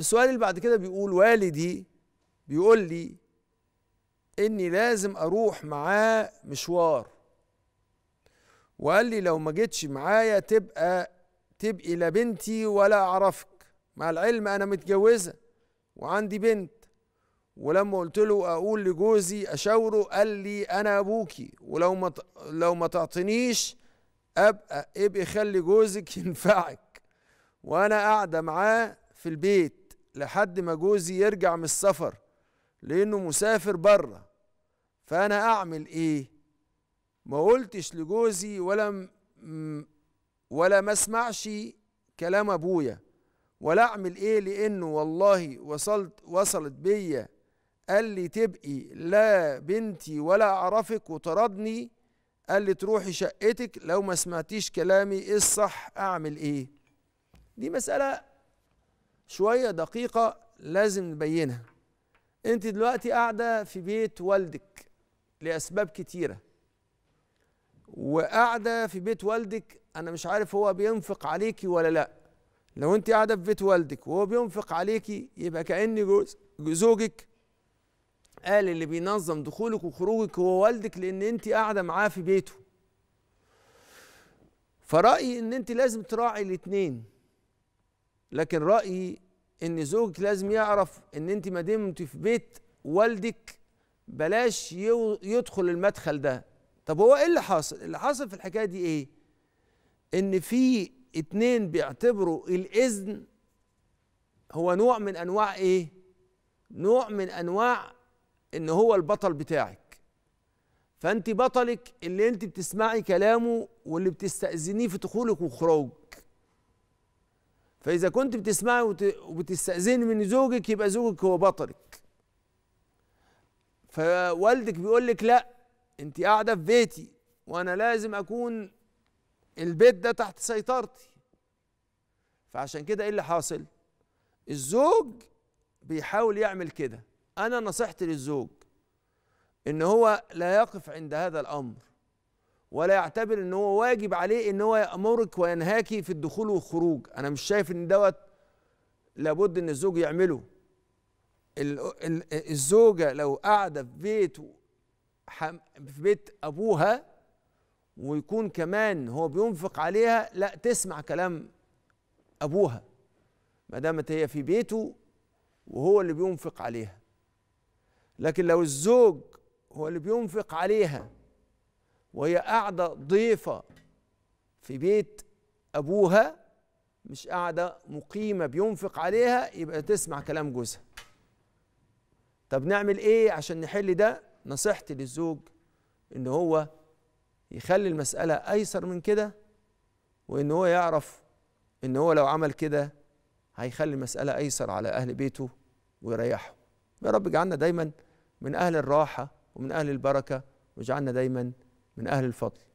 السؤال اللي بعد كده بيقول والدي بيقول لي اني لازم اروح معاه مشوار وقال لي لو ما جيتش معايا تبقى تبقي لا بنتي ولا اعرفك مع العلم انا متجوزه وعندي بنت ولما قلت له اقول لجوزي اشاوره قال لي انا ابوكي ولو ما لو ما تعطينيش ابقى ابقي خلي جوزك ينفعك وانا قاعده معاه في البيت لحد ما جوزي يرجع من السفر لانه مسافر بره فانا اعمل ايه ما قلتش لجوزي ولا ولا ما اسمعش كلام ابويا ولا اعمل ايه لانه والله وصلت وصلت بيا قال لي تبقي لا بنتي ولا اعرفك وطردني قال لي تروحي شقتك لو ما سمعتيش كلامي ايه الصح اعمل ايه دي مساله شوية دقيقة لازم نبينها انت دلوقتي قاعدة في بيت والدك لأسباب كتيرة وقاعدة في بيت والدك أنا مش عارف هو بينفق عليكي ولا لأ لو انت قاعدة في بيت والدك وهو بينفق عليكي يبقى كأن زوجك قال اللي بينظم دخولك وخروجك هو والدك لأن انت قاعدة معاه في بيته فرأيي ان انت لازم تراعي الاتنين لكن رايي ان زوجك لازم يعرف ان انت ما دمت في بيت والدك بلاش يدخل المدخل ده طب هو ايه اللي حاصل اللي حاصل في الحكايه دي ايه ان في اتنين بيعتبروا الاذن هو نوع من انواع ايه نوع من انواع ان هو البطل بتاعك فانت بطلك اللي انت بتسمعي كلامه واللي بتستاذنيه في دخولك وخروجك فإذا كنت بتسمعي وبتستأذني من زوجك يبقى زوجك هو بطلك فوالدك بيقول لك لا انت قاعدة في بيتي وأنا لازم أكون البيت ده تحت سيطرتي فعشان كده إيه اللي حاصل؟ الزوج بيحاول يعمل كده أنا نصيحتي للزوج إن هو لا يقف عند هذا الأمر ولا يعتبر ان هو واجب عليه ان هو يامرك وينهاكي في الدخول والخروج انا مش شايف ان دوت لابد ان الزوج يعمله الزوجه لو قاعده في بيت في بيت ابوها ويكون كمان هو بينفق عليها لا تسمع كلام ابوها ما دامت هي في بيته وهو اللي بينفق عليها لكن لو الزوج هو اللي بينفق عليها وهي قاعدة ضيفة في بيت أبوها مش قاعدة مقيمة بينفق عليها يبقى تسمع كلام جوزها طب نعمل إيه عشان نحل ده نصيحتي للزوج إن هو يخلي المسألة أيسر من كده وإن هو يعرف إن هو لو عمل كده هيخلي المسألة أيسر على أهل بيته ويريحه يا رب اجعلنا دايما من أهل الراحة ومن أهل البركة واجعلنا دايما من أهل الفضل